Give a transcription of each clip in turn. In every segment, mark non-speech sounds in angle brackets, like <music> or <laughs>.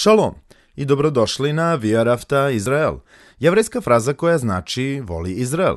Šalom i dobrodošli na Via Rafta Izrael, jevrejska fraza koja znači voli Izrael.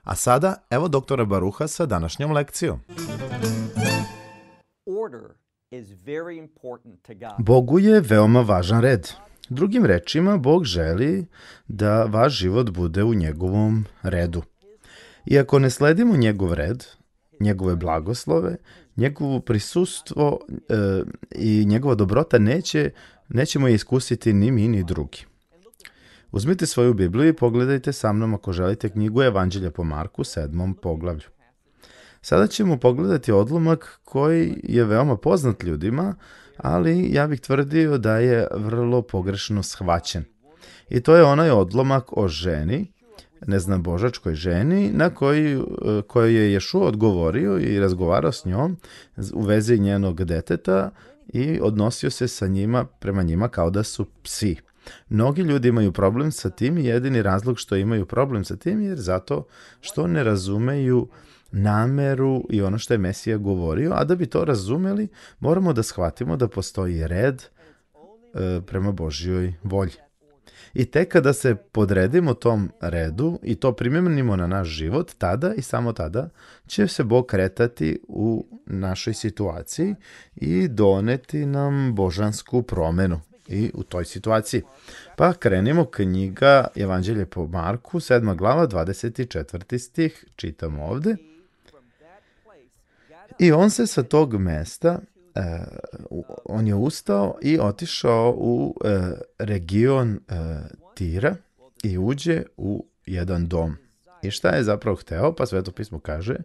A sada, evo doktora Baruha sa današnjom lekcijom. Bogu je veoma važan red. Drugim rečima, Bog želi da vaš život bude u njegovom redu. I ako ne sledimo njegov red, njegove blagoslove, njegovo prisustvo e, i njegova dobrota neće, nećemo je iskusiti ni mi ni drugi. Uzmite svoju Bibliju i pogledajte sa mnom ako želite knjigu Evanđelja po Marku, sedmom poglavlju. Sada ćemo pogledati odlomak koji je veoma poznat ljudima, ali ja bih tvrdio da je vrlo pogrešno shvaćen. I to je onaj odlomak o ženi, neznabožačkoj ženi, na koju, e, koju je Ješu odgovorio i razgovarao s njom u vezi njenog deteta i odnosio se sa njima, prema njima kao da su psi. Mnogi ljudi imaju problem sa tim i jedini razlog što imaju problem sa tim je zato što ne razumeju nameru i ono što je Mesija govorio, a da bi to razumeli moramo da shvatimo da postoji red e, prema Božjoj volji. I tek kada se podredimo tom redu i to primjenimo na naš život, tada i samo tada će se Bog kretati u našoj situaciji i doneti nam božansku promenu i u toj situaciji. Pa krenimo knjiga Evanđelje po Marku, 7. glava, 24. stih, čitamo ovde. I on se sa tog mesta, eh, on je ustao i otišao u eh, region eh, Tira i uđe u jedan dom. I šta je zapravo hteo? Pa sveto pismo kaže,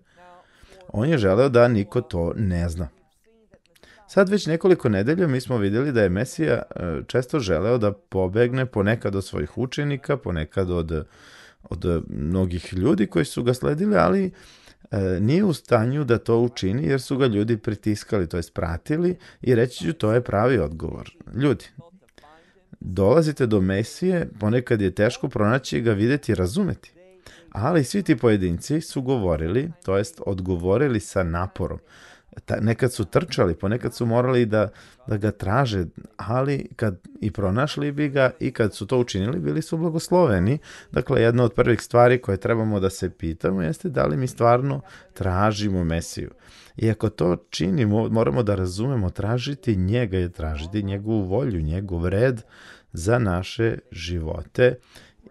on je želeo da niko to ne zna. Sad već nekoliko nedelja mi smo videli da je Mesija e, često želeo da pobegne ponekad od svojih učenika, ponekad od, od mnogih ljudi koji su ga sledili, ali e, nije u stanju da to učini jer su ga ljudi pritiskali, to je pratili i reći ću to je pravi odgovor. Ljudi, dolazite do Mesije, ponekad je teško pronaći ga, videti i razumeti. Ali svi ti pojedinci su govorili, to jest odgovorili sa naporom ta, nekad su trčali, ponekad su morali da, da ga traže, ali kad i pronašli bi ga i kad su to učinili, bili su blagosloveni. Dakle, jedna od prvih stvari koje trebamo da se pitamo jeste da li mi stvarno tražimo Mesiju. I ako to činimo, moramo da razumemo tražiti njega je tražiti njegovu volju, njegov red za naše živote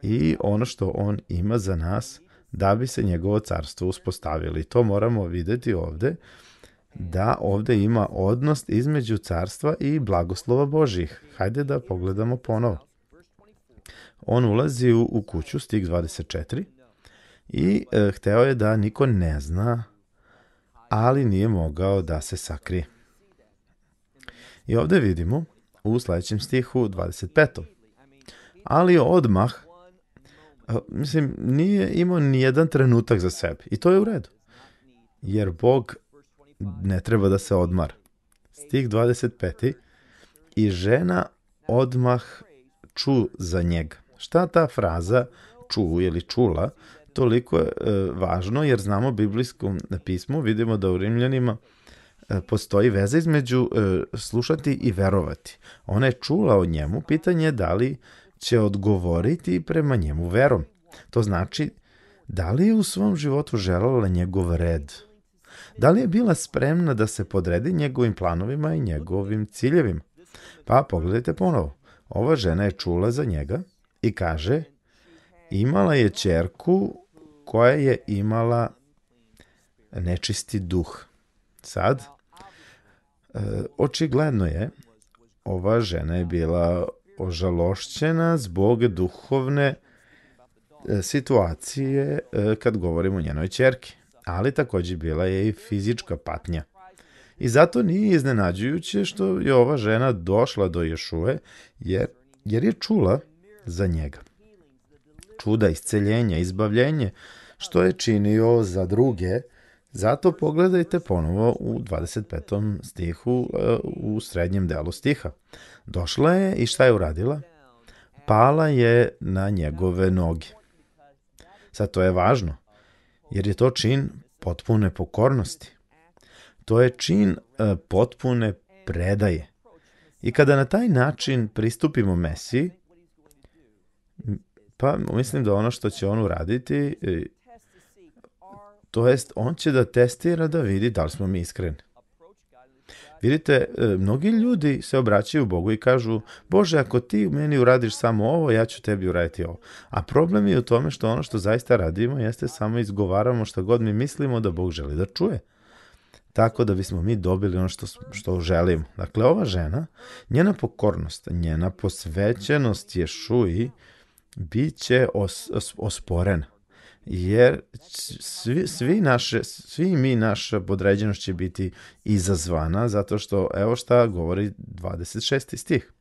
i ono što on ima za nas da bi se njegovo carstvo uspostavili. To moramo videti ovde da ovde ima odnos između carstva i blagoslova Božih. Hajde da pogledamo ponovo. On ulazi u, u kuću, stik 24, i e, hteo je da niko ne zna, ali nije mogao da se sakrije. I ovde vidimo u sledećem stihu 25. Ali odmah, e, mislim, nije imao ni jedan trenutak za sebe. I to je u redu. Jer Bog ne treba da se odmar. Stih 25. I žena odmah ču za njega. Šta ta fraza ču ili čula toliko je e, važno jer znamo biblijsku pismu, vidimo da u Rimljanima e, postoji veza između e, slušati i verovati. Ona je čula o njemu, pitanje je da li će odgovoriti prema njemu verom. To znači da li je u svom životu želala njegov red, Da li je bila spremna da se podredi njegovim planovima i njegovim ciljevima? Pa pogledajte ponovo. Ova žena je čula za njega i kaže imala je čerku koja je imala nečisti duh. Sad, e, očigledno je, ova žena je bila ožalošćena zbog duhovne e, situacije e, kad govorimo o njenoj čerki ali takođe bila je i fizička patnja. I zato nije iznenađujuće što je ova žena došla do Ješue, jer, jer je čula za njega. Čuda, isceljenja, izbavljenje, što je činio za druge, zato pogledajte ponovo u 25. stihu e, u srednjem delu stiha. Došla je i šta je uradila? Pala je na njegove noge. Sad to je važno jer je to čin potpune pokornosti. To je čin e, potpune predaje. I kada na taj način pristupimo Mesiji, pa mislim da ono što će on uraditi, e, to jest on će da testira da vidi da li smo mi iskreni. Vidite, e, mnogi ljudi se obraćaju Bogu i kažu, Bože, ako ti meni uradiš samo ovo, ja ću tebi uraditi ovo. A problem je u tome što ono što zaista radimo jeste samo izgovaramo što god mi mislimo da Bog želi da čuje tako da bismo mi dobili ono što, što želimo. Dakle, ova žena, njena pokornost, njena posvećenost Ješuji bit će os, os, osporena jer svi, svi, naše, svi mi naša podređenost će biti izazvana zato što evo šta govori 26. stih.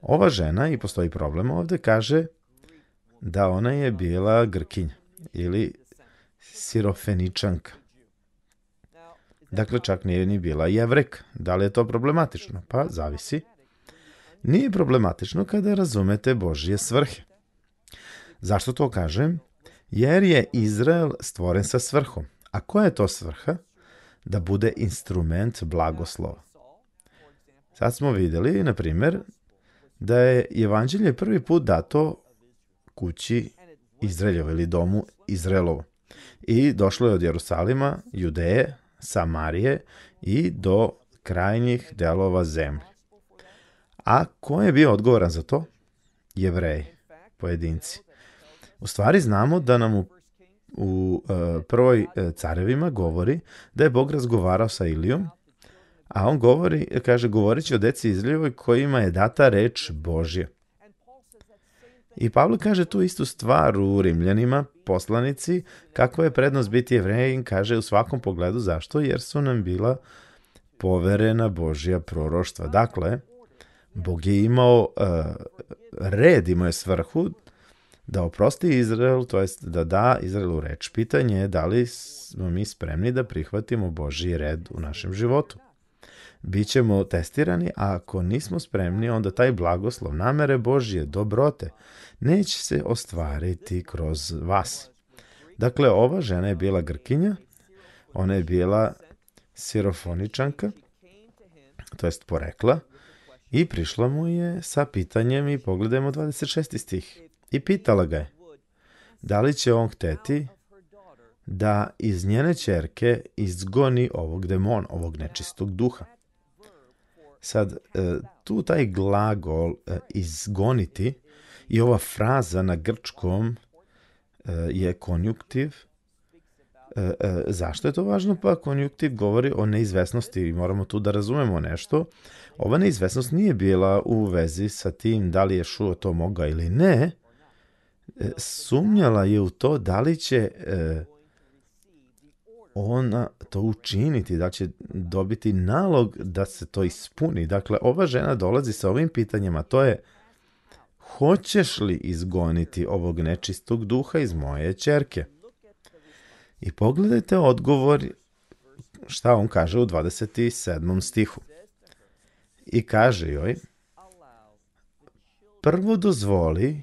Ova žena, i postoji problem ovde, kaže da ona je bila Grkinja ili sirofeničanka. Dakle, čak nije ni bila jevrek. Da li je to problematično? Pa, zavisi. Nije problematično kada razumete Božije svrhe. Zašto to kažem? jer je Izrael stvoren sa svrhom. A koja je to svrha? Da bude instrument blagoslova. Sad smo videli, na primjer, da je evanđelje prvi put dato kući Izraeljevo ili domu Izraelovo. I došlo je od Jerusalima, Judeje, Samarije i do krajnjih delova zemlje. A ko je bio odgovoran za to? Jevreji, pojedinci. U stvari znamo da nam u, u e, prvoj e, carevima govori da je Bog razgovarao sa Ilijom, a on govori, kaže, govorit će o deci izljivoj kojima je data reč Božja. I Pavle kaže tu istu stvar u Rimljanima, poslanici, kako je prednost biti jevrejim, kaže u svakom pogledu zašto, jer su nam bila poverena Božja proroštva. Dakle, Bog je imao uh, red, imao je svrhu da oprosti Izrael, to jest da da Izraelu reč. Pitanje je da li smo mi spremni da prihvatimo Božji red u našem životu. Bićemo testirani, a ako nismo spremni, onda taj blagoslov namere Božje, dobrote, neće se ostvariti kroz vas. Dakle, ova žena je bila Grkinja, ona je bila sirofoničanka, to jest porekla, i prišla mu je sa pitanjem i pogledajmo 26. stih i pitala ga je da li će on hteti da iz njene čerke izgoni ovog demona, ovog nečistog duha. Sad, e, tu taj glagol e, izgoniti i ova fraza na grčkom e, je konjuktiv. Zašto je to važno? Pa konjuktiv govori o neizvesnosti i moramo tu da razumemo nešto. Ova neizvesnost nije bila u vezi sa tim da li je Šuo to mogao ili ne, E, sumnjala je u to da li će e, ona to učiniti, da će dobiti nalog da se to ispuni. Dakle, ova žena dolazi sa ovim pitanjima, to je hoćeš li izgoniti ovog nečistog duha iz moje čerke? I pogledajte odgovor šta on kaže u 27. stihu. I kaže joj, prvo dozvoli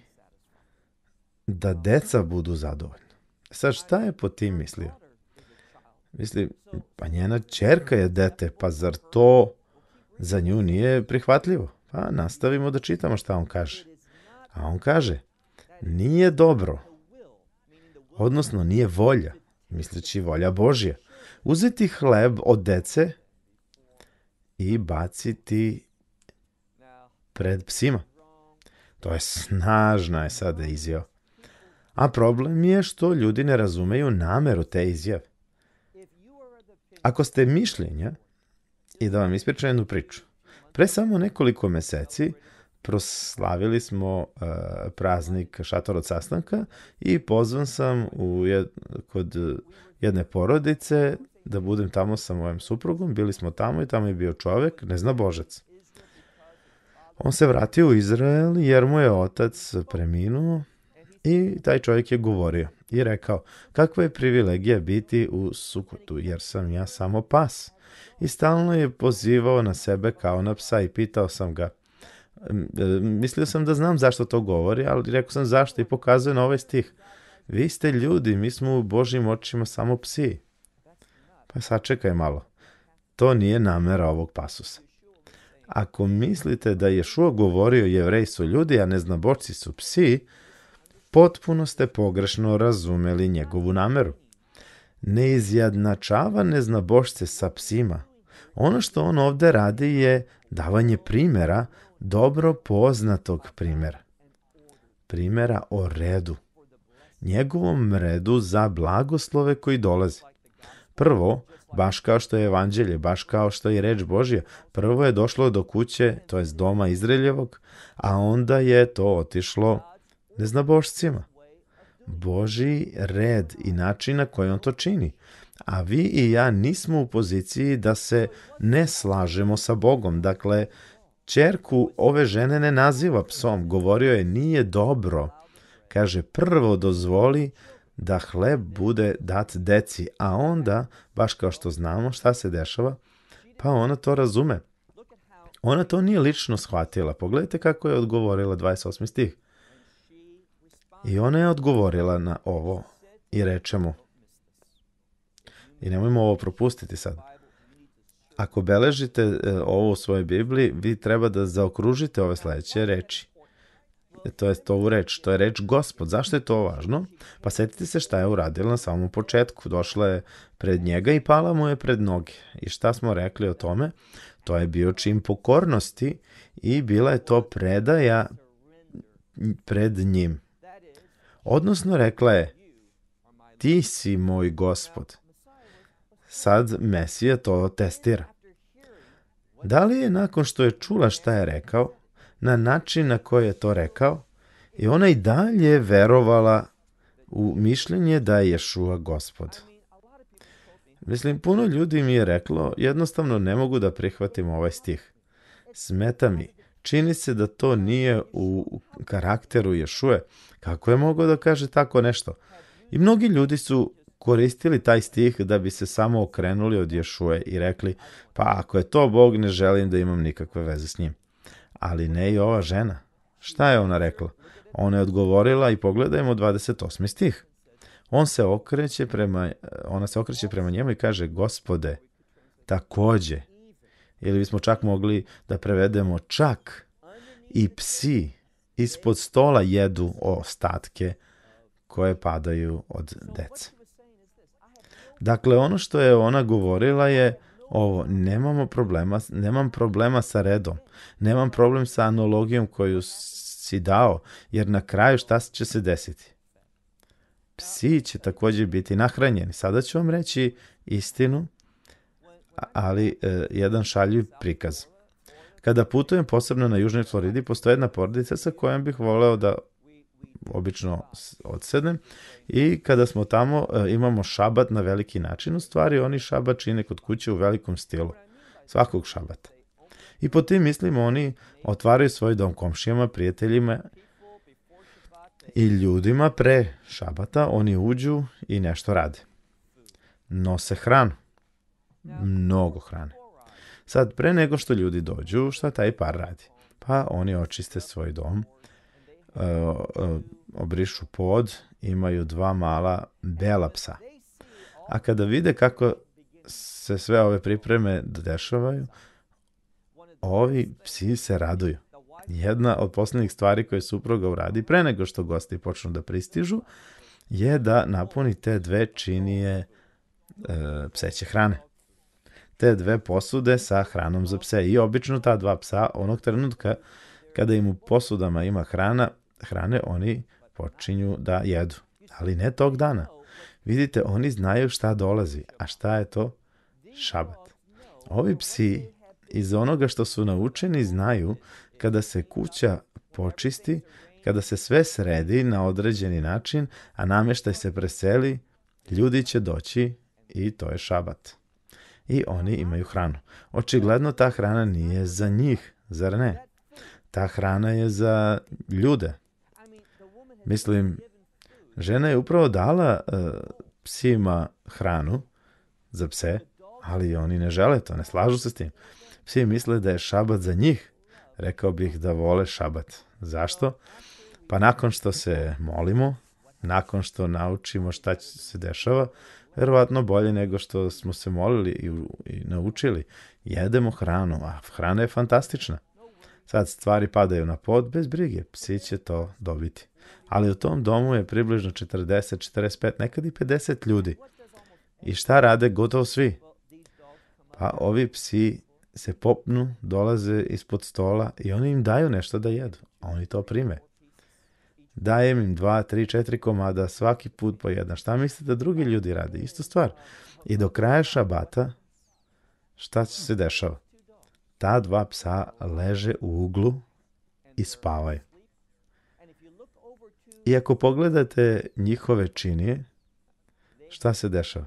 da deca budu zadovoljna. Sad šta je po tim mislio? Mislim, pa njena čerka je dete, pa zar to za nju nije prihvatljivo? Pa nastavimo da čitamo šta on kaže. A on kaže, nije dobro, odnosno nije volja, misleći volja Božja, uzeti hleb od dece i baciti pred psima. To je snažna je sada izjava. A problem je što ljudi ne razumeju nameru te izjave. Ako ste mišljenja, i da vam ispričam jednu priču, pre samo nekoliko meseci proslavili smo uh, praznik šator od sastanka i pozvan sam u jed, kod jedne porodice da budem tamo sa mojim suprugom. Bili smo tamo i tamo je bio čovek, ne zna božac. On se vratio u Izrael jer mu je otac preminuo I taj čovjek je govorio i rekao, kakva je privilegija biti u sukotu, jer sam ja samo pas. I stalno je pozivao na sebe kao na psa i pitao sam ga, e, mislio sam da znam zašto to govori, ali rekao sam zašto i pokazuje na ovaj stih. Vi ste ljudi, mi smo u Božim očima samo psi. Pa sačekaj malo. To nije namera ovog pasusa. Ako mislite da je Šuo govorio jevreji su ljudi, a ne neznabočci su psi, potpuno ste pogrešno razumeli njegovu nameru. Ne izjednačava neznabošce sa psima. Ono što on ovde radi je davanje primera, dobro poznatog primera. Primera o redu. Njegovom redu za blagoslove koji dolaze. Prvo, baš kao što je evanđelje, baš kao što je reč Božja, prvo je došlo do kuće, to jest doma Izraeljevog, a onda je to otišlo neznabošcima. Boži red i način na koji on to čini. A vi i ja nismo u poziciji da se ne slažemo sa Bogom. Dakle, čerku ove žene ne naziva psom. Govorio je, nije dobro. Kaže, prvo dozvoli da hleb bude dat deci, a onda, baš kao što znamo šta se dešava, pa ona to razume. Ona to nije lično shvatila. Pogledajte kako je odgovorila 28. stih. I ona je odgovorila na ovo i reče mu, i nemojmo ovo propustiti sad, ako beležite e, ovo u svojoj Bibliji, vi treba da zaokružite ove sledeće reči. E, to je to ovu reč, to je reč gospod. Zašto je to važno? Pa setite se šta je uradila na samom početku. Došla je pred njega i pala mu je pred noge. I šta smo rekli o tome? To je bio čin pokornosti i bila je to predaja pred njim. Odnosno rekla je, ti si moj gospod. Sad Mesija to testira. Da li je nakon što je čula šta je rekao, na način na koji je to rekao, i ona i dalje verovala u mišljenje da je Ješua gospod. Mislim, puno ljudi mi je reklo, jednostavno ne mogu da prihvatim ovaj stih. Smeta mi, Čini se da to nije u karakteru Ješue. Kako je mogao da kaže tako nešto? I mnogi ljudi su koristili taj stih da bi se samo okrenuli od Ješue i rekli, pa ako je to Bog, ne želim da imam nikakve veze s njim. Ali ne i ova žena. Šta je ona rekla? Ona je odgovorila i pogledajmo 28. stih. On se okreće prema, ona se okreće prema njemu i kaže, gospode, takođe, Ili bismo čak mogli da prevedemo čak i psi ispod stola jedu ostatke koje padaju od dece. Dakle, ono što je ona govorila je ovo, nemamo problema, nemam problema sa redom, nemam problem sa analogijom koju si dao, jer na kraju šta će se desiti? Psi će takođe biti nahranjeni. Sada ću vam reći istinu ali e, jedan šaljiv prikaz. Kada putujem posebno na Južnoj Floridi, postoje jedna porodica sa kojom bih voleo da obično odsednem i kada smo tamo e, imamo šabat na veliki način, u stvari oni šabat čine kod kuće u velikom stilu, svakog šabata. I po tim mislimo oni otvaraju svoj dom komšijama, prijateljima i ljudima pre šabata, oni uđu i nešto rade. Nose hranu. Mnogo hrane. Sad, pre nego što ljudi dođu, šta taj par radi? Pa oni očiste svoj dom, e, e, obrišu pod, imaju dva mala bela psa. A kada vide kako se sve ove pripreme dešavaju, ovi psi se raduju. Jedna od poslednjih stvari koje supruga uradi pre nego što gosti počnu da pristižu je da napuni te dve činije e, pseće hrane te dve posude sa hranom za pse. I obično ta dva psa onog trenutka kada im u posudama ima hrana, hrane oni počinju da jedu. Ali ne tog dana. Vidite, oni znaju šta dolazi, a šta je to? Šabat. Ovi psi iz onoga što su naučeni znaju kada se kuća počisti, kada se sve sredi na određeni način, a nameštaj se preseli, ljudi će doći i to je šabat i oni imaju hranu. Očigledno ta hrana nije za njih, zar ne? Ta hrana je za ljude. Mislim, žena je upravo dala uh, psima hranu za pse, ali oni ne žele to, ne slažu se s tim. Psi misle da je šabat za njih. Rekao bih da vole šabat. Zašto? Pa nakon što se molimo, nakon što naučimo šta se dešava, verovatno bolje nego što smo se molili i, i naučili. Jedemo hranu, a hrana je fantastična. Sad stvari padaju na pod, bez brige, psi će to dobiti. Ali u tom domu je približno 40, 45, nekad i 50 ljudi. I šta rade gotovo svi? Pa ovi psi se popnu, dolaze ispod stola i oni im daju nešto da jedu, a oni to prime. Dajem im dva, tri, četiri komada svaki put po jedan. Šta mislite da drugi ljudi rade? Isto stvar. I do kraja šabata, šta se dešava? Ta dva psa leže u uglu i spavaju. I ako pogledate njihove činije, šta se dešava?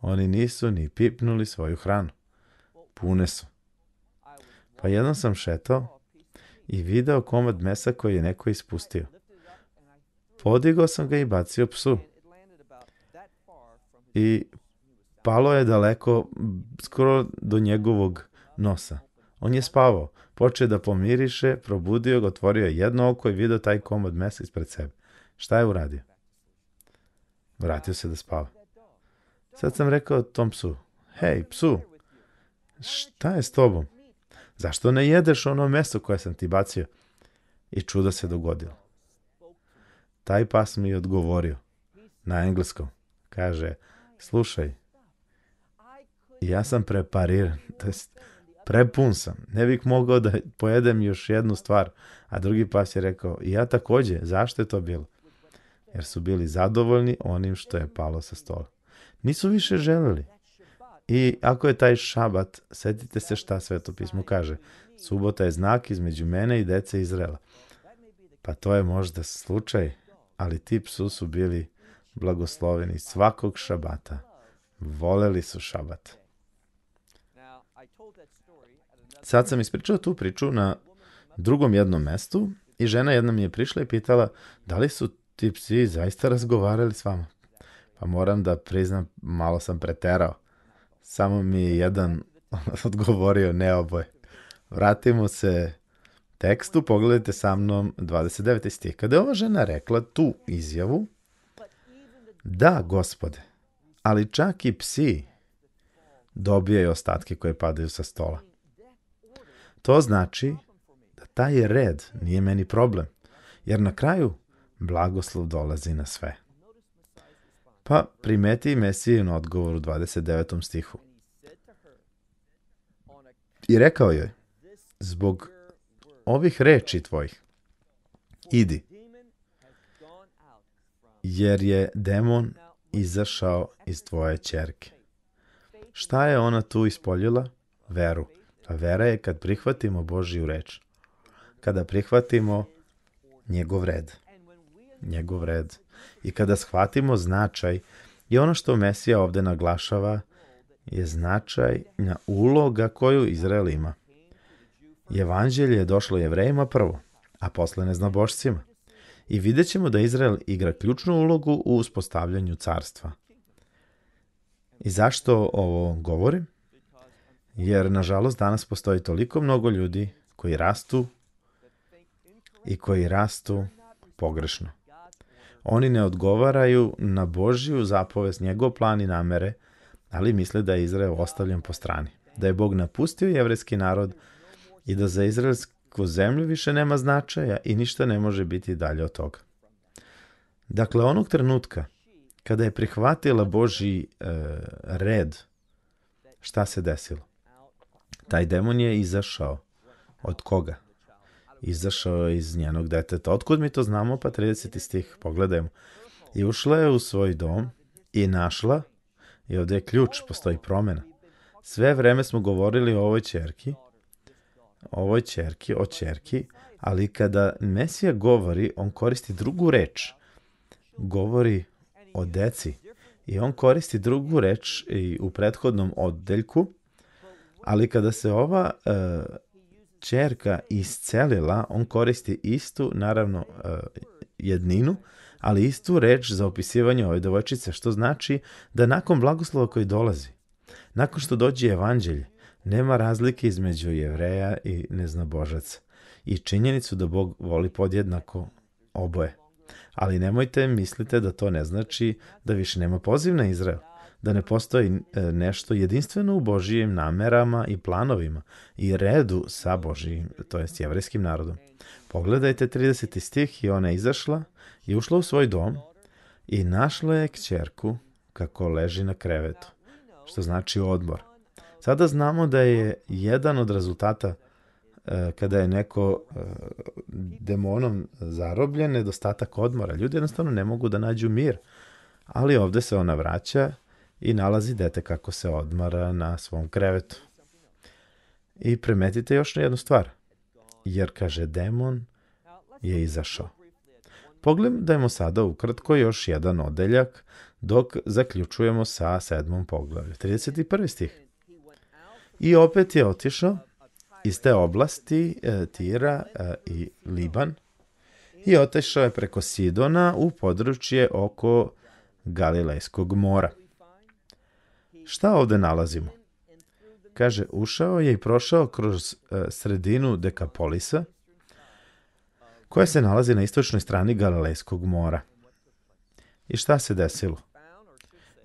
Oni nisu ni pipnuli svoju hranu. Pune su. Pa jednom sam šetao i video komad mesa koji je neko ispustio. Podigao sam ga i bacio psu. I palo je daleko, skoro do njegovog nosa. On je spavao, počeo da pomiriše, probudio ga, otvorio jedno oko i video taj komad mesa ispred sebe. Šta je uradio? Vratio se da spava. Sad sam rekao tom psu, hej psu, šta je s tobom? Zašto ne jedeš ono meso koje sam ti bacio? I čudo se dogodilo. Taj pas mi je odgovorio na engleskom. Kaže, slušaj, ja sam prepariran, to jest prepun sam. Ne bih mogao da pojedem još jednu stvar. A drugi pas je rekao, ja takođe, zašto je to bilo? Jer su bili zadovoljni onim što je palo sa stola. Nisu više želeli. I ako je taj šabat, setite se šta sveto pismo kaže. Subota je znak između mene i dece Izrela. Pa to je možda slučaj ali ti psu su bili blagosloveni svakog šabata. Voleli su šabat. Sad sam ispričao tu priču na drugom jednom mestu i žena jedna mi je prišla i pitala da li su ti psi zaista razgovarali s vama. Pa moram da priznam, malo sam preterao. Samo mi je jedan <laughs> odgovorio ne oboje. Vratimo se tekstu, pogledajte sa mnom 29. stih. Kada je ova žena rekla tu izjavu, da, gospode, ali čak i psi dobijaju ostatke koje padaju sa stola. To znači da taj red nije meni problem, jer na kraju blagoslov dolazi na sve. Pa primeti i Mesijin odgovor u 29. stihu. I rekao joj, zbog ovih reči tvojih. Idi. Jer je demon izašao iz tvoje čerke. Šta je ona tu ispoljila? Veru. A vera je kad prihvatimo Božiju reč. Kada prihvatimo njegov red. Njegov red. I kada shvatimo značaj, i ono što Mesija ovde naglašava je značajna uloga koju Izrael ima. Evanđelje je došlo jevrejima prvo, a posle neznabošcima. I vidjet ćemo da Izrael igra ključnu ulogu u uspostavljanju carstva. I zašto ovo govorim? Jer, nažalost, danas postoji toliko mnogo ljudi koji rastu i koji rastu pogrešno. Oni ne odgovaraju na Božiju zapovest, njegov plan i namere, ali misle da je Izrael ostavljen po strani. Da je Bog napustio jevreski narod, i da za izraelsku zemlju više nema značaja i ništa ne može biti dalje od toga. Dakle, onog trenutka kada je prihvatila Boži e, red, šta se desilo? Taj demon je izašao. Od koga? Izašao je iz njenog deteta. Otkud mi to znamo? Pa 30. stih, pogledajmo. I ušla je u svoj dom i našla, i ovde je ključ, postoji promjena. Sve vreme smo govorili o ovoj čerki, ovoj čerki, o čerki, ali kada Mesija govori, on koristi drugu reč. Govori o deci. I on koristi drugu reč i u prethodnom oddeljku, ali kada se ova e, čerka iscelila, on koristi istu, naravno, e, jedninu, ali istu reč za opisivanje ove devojčice, što znači da nakon blagoslova koji dolazi, nakon što dođe evanđelje, Nema razlike između jevreja i neznabožaca i činjenicu da Bog voli podjednako oboje. Ali nemojte mislite da to ne znači da više nema poziv na Izrael, da ne postoji e, nešto jedinstveno u Božijim namerama i planovima i redu sa Božijim, to jest jevrejskim narodom. Pogledajte 30. stih i ona je izašla i ušla u svoj dom i našla je kćerku kako leži na krevetu, što znači odmor. Sada znamo da je jedan od rezultata e, kada je neko e, demonom zarobljen, nedostatak odmora. Ljudi jednostavno ne mogu da nađu mir. Ali ovde se ona vraća i nalazi dete kako se odmara na svom krevetu. I premetite još na jednu stvar. Jer, kaže, demon je izašao. Pogledajmo da sada ukratko još jedan odeljak dok zaključujemo sa sedmom poglavlju. 31. stih. I opet je otišao iz te oblasti e, Tira e, i Liban i otišao je preko Sidona u područje oko Galilejskog mora. Šta ovde nalazimo? Kaže, ušao je i prošao kroz e, sredinu Dekapolisa, koja se nalazi na istočnoj strani Galilejskog mora. I šta se desilo?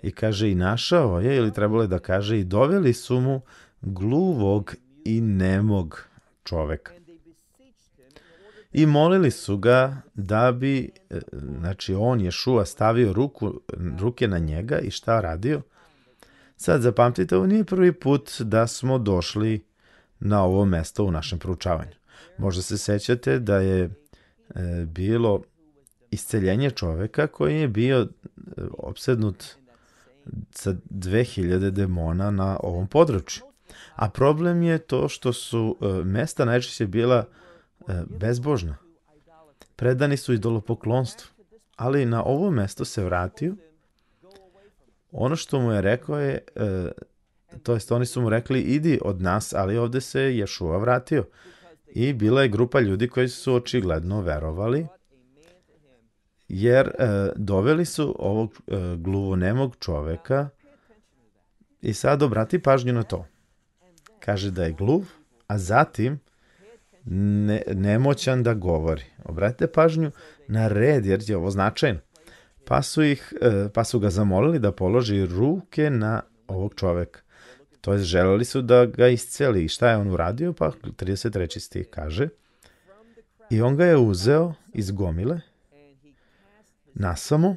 I kaže, i našao je, ili trebalo je da kaže, i doveli su mu gluvog i nemog čoveka. I molili su ga da bi, e, znači on je šuva stavio ruku, ruke na njega i šta radio? Sad zapamtite, ovo nije prvi put da smo došli na ovo mesto u našem proučavanju. Možda se sećate da je e, bilo isceljenje čoveka koji je bio e, obsednut sa 2000 demona na ovom području. A problem je to što su e, mesta najčešće bila e, bezbožna. Predani su idolopoklonstvu. Ali na ovo mesto se vratio. Ono što mu je rekao je, e, to jest oni su mu rekli idi od nas, ali ovde se Ješua vratio. I bila je grupa ljudi koji su očigledno verovali, jer doveli su ovog gluvonemog čoveka i sad obrati pažnju na to. Kaže da je gluv, a zatim ne, nemoćan da govori. Obratite pažnju na red, jer je ovo značajno. Pa su, ih, e, pa su ga zamolili da položi ruke na ovog čoveka. To je, želeli su da ga isceli. I šta je on uradio? Pa 33. stih kaže. I on ga je uzeo iz gomile, nasamo,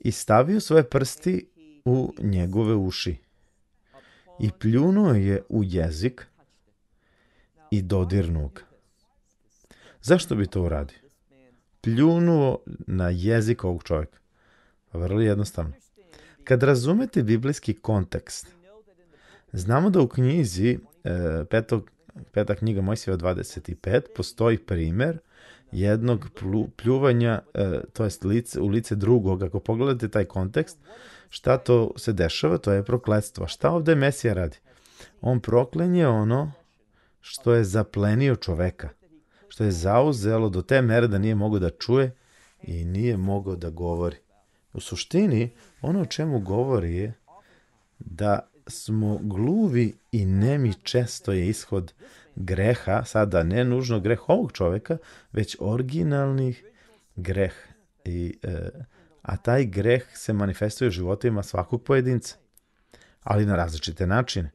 i stavio svoje prsti u njegove uši i pljunuo je u jezik i dodirnuo ga. Zašto bi to uradio? Pljunuo na jezik ovog čovjeka. Vrlo jednostavno. Kad razumete biblijski kontekst, znamo da u knjizi e, petog, peta knjiga Mojsijeva 25 postoji primer jednog plu, pljuvanja, e, to jest lice, u lice drugog. Ako pogledate taj kontekst, šta to se dešava? To je prokledstvo. Šta ovde Mesija radi? On proklenje ono što je zaplenio čoveka, što je zauzelo do te mere da nije mogao da čuje i nije mogao da govori. U suštini, ono o čemu govori je da smo gluvi i nemi često je ishod greha, sada ne nužno greh ovog čoveka, već originalnih greh. I, e, a taj greh se manifestuje u životima svakog pojedinca, ali na različite načine.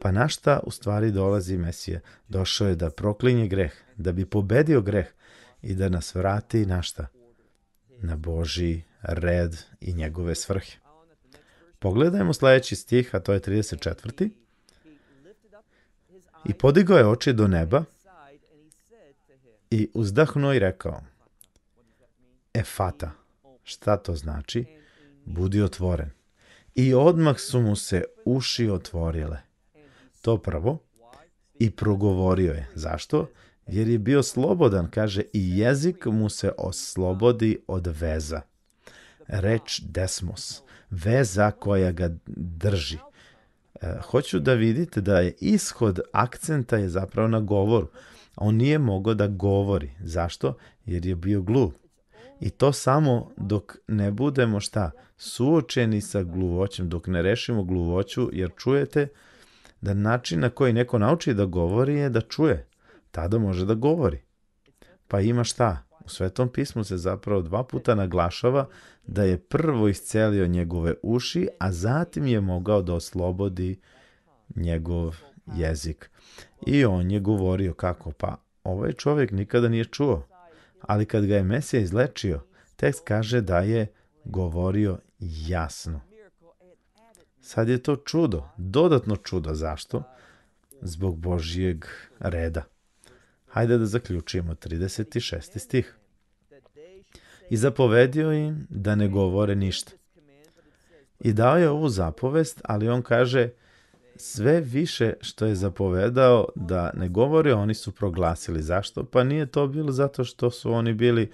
Pa na šta u stvari dolazi Mesija? Došao je da proklinje greh, da bi pobedio greh i da nas vrati na šta? Na Boži red i njegove svrhe. Pogledajmo sledeći stih, a to je 34. I podigao je oči do neba i uzdahnuo i rekao Efata, šta to znači? Budi otvoren. I odmah su mu se uši otvorile. To prvo. I progovorio je. Zašto? Jer je bio slobodan, kaže, i jezik mu se oslobodi od veza. Reč desmos veza koja ga drži. E, hoću da vidite da je ishod akcenta je zapravo na govoru. On nije mogao da govori. Zašto? Jer je bio glup. I to samo dok ne budemo šta? Suočeni sa gluvoćem, dok ne rešimo gluvoću, jer čujete da način na koji neko nauči da govori je da čuje. Tada može da govori. Pa ima šta? U Svetom pismu se zapravo dva puta naglašava da je prvo iscelio njegove uši, a zatim je mogao da oslobodi njegov jezik. I on je govorio kako pa ovaj čovjek nikada nije čuo, ali kad ga je Mesija izlečio, tekst kaže da je govorio jasno. Sad je to čudo, dodatno čudo. Zašto? Zbog Božijeg reda. Hajde da zaključimo 36. stih. I zapovedio im da ne govore ništa. I dao je ovu zapovest, ali on kaže sve više što je zapovedao da ne govore, oni su proglasili. Zašto? Pa nije to bilo zato što su oni bili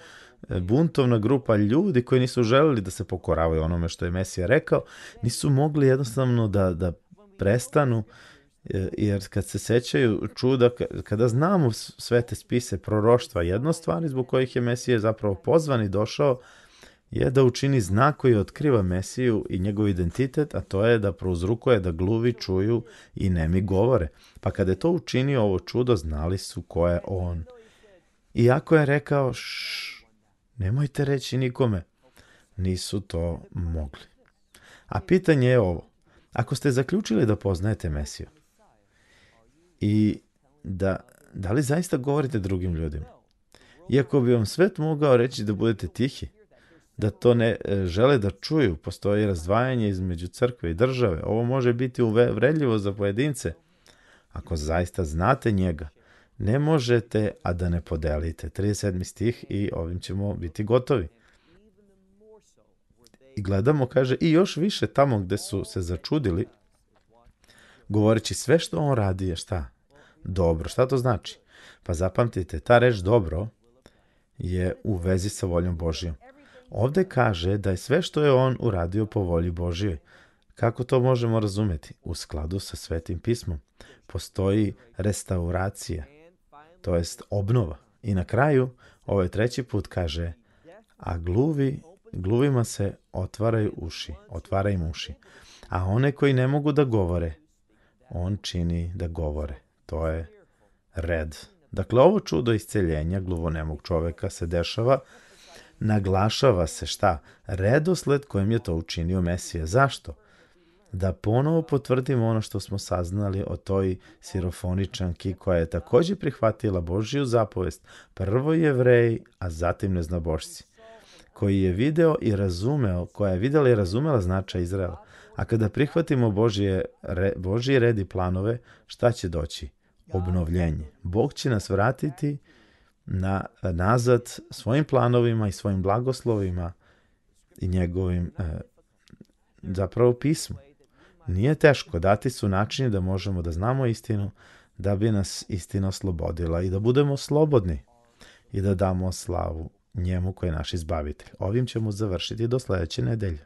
e, buntovna grupa ljudi koji nisu želeli da se pokoravaju onome što je Mesija rekao, nisu mogli jednostavno da, da prestanu E, jer kad se sećaju čuda, kada znamo sve te spise proroštva, jedna stvari zbog kojih je Mesije zapravo pozvan i došao je da učini znak koji otkriva Mesiju i njegov identitet, a to je da prouzrukuje da gluvi čuju i nemi govore. Pa kada je to učinio ovo čudo, znali su ko je on. Iako je rekao, šš, nemojte reći nikome, nisu to mogli. A pitanje je ovo, ako ste zaključili da poznajete Mesiju, i da, da li zaista govorite drugim ljudima? Iako bi vam svet mogao reći da budete tihi, da to ne e, žele da čuju, postoji razdvajanje između crkve i države. Ovo može biti uvredljivo za pojedince. Ako zaista znate njega, ne možete, a da ne podelite. 37. stih i ovim ćemo biti gotovi. I gledamo, kaže, i još više tamo gde su se začudili, govoreći sve što on radi je šta? Dobro. Šta to znači? Pa zapamtite, ta reč dobro je u vezi sa voljom Božijom. Ovde kaže da je sve što je on uradio po volji Božijoj. Kako to možemo razumeti? U skladu sa Svetim pismom postoji restauracija, to jest obnova. I na kraju, ovaj treći put kaže, a gluvi, gluvima se otvaraju uši, otvaraju im uši. A one koji ne mogu da govore, on čini da govore. To je red. Dakle, ovo čudo isceljenja gluvonemog čoveka se dešava, naglašava se šta? Redosled kojim je to učinio Mesija. Zašto? Da ponovo potvrdimo ono što smo saznali o toj sirofoničanki koja je takođe prihvatila Božiju zapovest. Prvo jevreji, a zatim neznabošci koji je video i razumeo, koja je videla i razumela značaj Izraela. A kada prihvatimo Božije, re, Božije red i planove, šta će doći? Obnovljenje. Bog će nas vratiti na, nazad svojim planovima i svojim blagoslovima i njegovim e, zapravo pismu. Nije teško, dati su načini da možemo da znamo istinu, da bi nas istina oslobodila i da budemo slobodni i da damo slavu njemu koji je naš izbavitelj. Ovim ćemo završiti do sledeće nedelje.